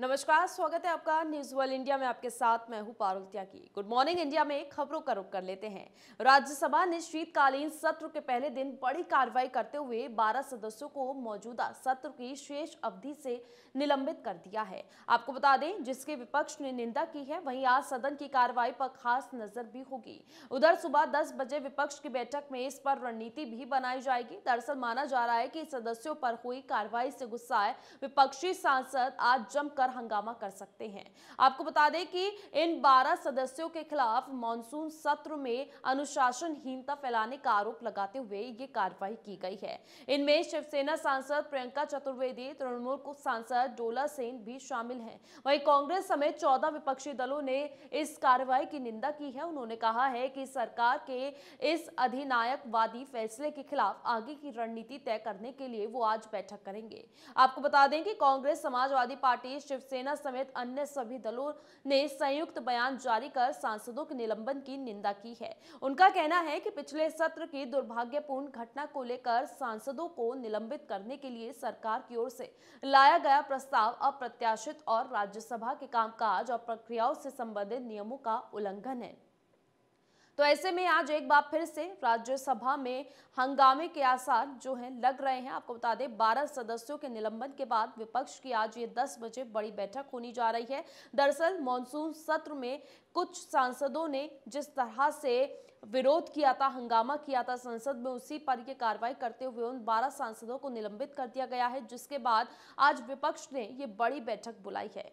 नमस्कार स्वागत है आपका न्यूज वर्ल्ड इंडिया में आपके साथ मैं हूं Parul Tyagi good morning India में खबरों का रुख कर लेते हैं राज्यसभा ने शीतकालीन सत्र के पहले दिन बड़ी कार्रवाई करते हुए 12 सदस्यों को मौजूदा सत्र की शेष अवधि से निलंबित कर दिया है आपको बता दें जिसके विपक्ष ने निंदा की है वही आज सदन की कार्रवाई पर खास नजर भी होगी उधर सुबह दस बजे विपक्ष की बैठक में इस पर रणनीति भी बनाई जाएगी दरअसल माना जा रहा है की सदस्यों पर हुई कार्रवाई से गुस्साए विपक्षी सांसद आज जमकर लगातार हंगामा कर सकते हैं आपको बता दें कि इन 12 सदस्यों के खिलाफ मानसून सत्र में अनुशासनहीनता फैलाने का आरोप लगाते हुए ये कार्रवाई की गई है इनमें शिवसेना सांसद प्रियंका चतुर्वेदी तृणमूल सांसद डोला सेन भी शामिल हैं वहीं कांग्रेस समेत चौदह विपक्षी दलों ने इस कार्रवाई की निंदा की है उन्होंने कहा है कि सरकार के इस अधिनायकवादी फैसले के खिलाफ आगे की रणनीति तय करने के लिए वो आज बैठक करेंगे आपको बता दें कि कांग्रेस समाजवादी पार्टी शिवसेना समेत अन्य सभी दलों ने संयुक्त बयान जारी कर सांसदों के निलंबन की निंदा की है उनका कहना है कि पिछले सत्र की दुर्भाग्यपूर्ण घटना को लेकर सांसदों को निलंबित करने के लिए सरकार की ओर से लाया गया प्रस्ताव अप्रत्याशित और राज्यसभा के कामकाज और प्रक्रियाओं से संबंधित नियमों का उल्लंघन है तो ऐसे में आज एक बार फिर से राज्यसभा में हंगामे के आसार जो हैं लग रहे हैं आपको बता दें बारह सदस्यों के निलंबन के बाद विपक्ष की आज ये दस बजे बड़ी बैठक होनी जा रही है दरअसल मानसून सत्र में कुछ सांसदों ने जिस तरह से विरोध किया था हंगामा किया था संसद में उसी पर यह कार्रवाई करते हुए उन 12 सांसदों को निलंबित कर दिया गया है जिसके बाद आज विपक्ष ने ये बड़ी बैठक बुलाई है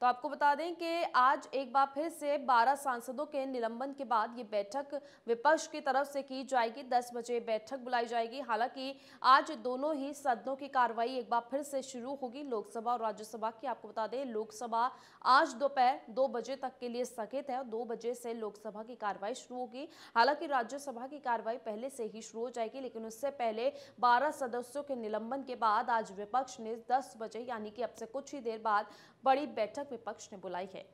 तो आपको बता दें कि आज एक बार फिर से 12 सांसदों के निलंबन के बाद ये बैठक विपक्ष की तरफ से की जाएगी 10 बजे बैठक बुलाई जाएगी हालांकि आज दोनों ही सदनों की कार्रवाई एक बार फिर से शुरू होगी लोकसभा और राज्यसभा की आपको बता दें लोकसभा आज दोपहर दो, दो बजे तक के लिए स्थगित है और दो बजे से लोकसभा की कार्रवाई शुरू होगी हालांकि राज्यसभा की कार्रवाई पहले से ही शुरू हो जाएगी लेकिन उससे पहले बारह सदस्यों के निलंबन के बाद आज विपक्ष ने दस बजे यानी कि अब से कुछ ही देर बाद बड़ी बैठक विपक्ष ने बुलाई है